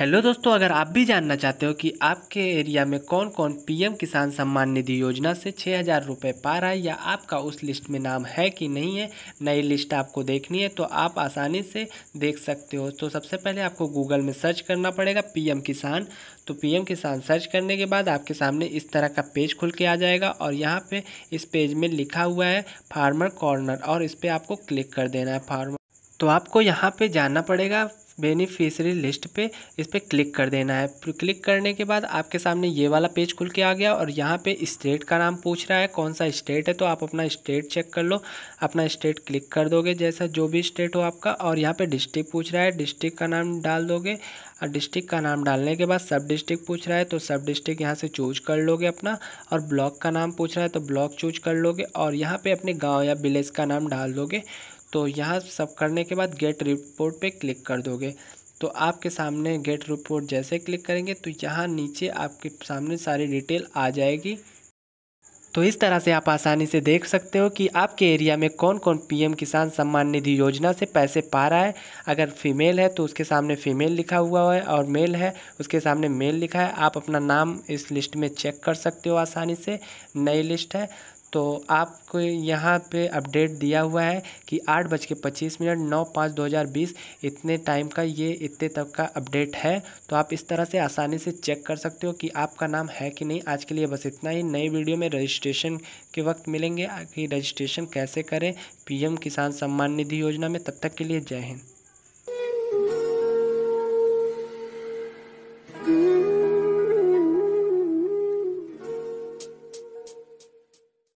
hello दोस्तों अगर आप भी जानना चाहते हो कि आपके एरिया में कौन कौन पीएम किसान सम्मान निधि योजना से छः हज़ार रुपये पा रहा है या आपका उस लिस्ट में नाम है कि नहीं है नई लिस्ट आपको देखनी है तो आप आसानी से देख सकते हो तो सबसे पहले आपको गूगल में सर्च करना पड़ेगा पीएम किसान तो पीएम किसान सर्च करने के बाद आपके सामने इस तरह का पेज खुल के आ जाएगा और यहाँ पर पे इस पेज में लिखा हुआ है फार्मर कॉर्नर और इस पर आपको क्लिक कर देना है फार्मर तो आपको यहाँ पे जाना पड़ेगा बेनिफिशरी लिस्ट पे इस पर क्लिक कर देना है क्लिक करने के बाद आपके सामने ये वाला पेज खुल के आ गया और यहाँ पे स्टेट का नाम पूछ रहा है कौन सा स्टेट है तो आप अपना स्टेट चेक कर लो अपना स्टेट क्लिक कर दोगे जैसा जो भी स्टेट हो आपका और यहाँ पे डिस्ट्रिक्ट पूछ रहा है डिस्ट्रिक्ट का नाम डाल दोगे और डिस्ट्रिक्ट का नाम डालने के बाद सब डिस्ट्रिक्ट पूछ रहा है तो सब डिस्ट्रिक्ट यहाँ से चूज कर लोगे अपना और ब्लॉक का नाम पूछ रहा है तो ब्लॉक चूज कर लोगे और यहाँ पर अपने गाँव या विलेज का नाम डाल दोगे तो यहाँ सब करने के बाद गेट रिपोर्ट पे क्लिक कर दोगे तो आपके सामने गेट रिपोर्ट जैसे क्लिक करेंगे तो यहाँ नीचे आपके सामने सारी डिटेल आ जाएगी तो इस तरह से आप आसानी से देख सकते हो कि आपके एरिया में कौन कौन पीएम किसान सम्मान निधि योजना से पैसे पा रहा है अगर फीमेल है तो उसके सामने फीमेल लिखा हुआ है और मेल है उसके सामने मेल लिखा है आप अपना नाम इस लिस्ट में चेक कर सकते हो आसानी से नई लिस्ट है तो आपको यहाँ पे अपडेट दिया हुआ है कि आठ बज के पच्चीस मिनट नौ पाँच दो हज़ार बीस इतने टाइम का ये इतने तक का अपडेट है तो आप इस तरह से आसानी से चेक कर सकते हो कि आपका नाम है कि नहीं आज के लिए बस इतना ही नई वीडियो में रजिस्ट्रेशन के वक्त मिलेंगे कि रजिस्ट्रेशन कैसे करें पीएम किसान सम्मान निधि योजना में तब तक के लिए जय हिंद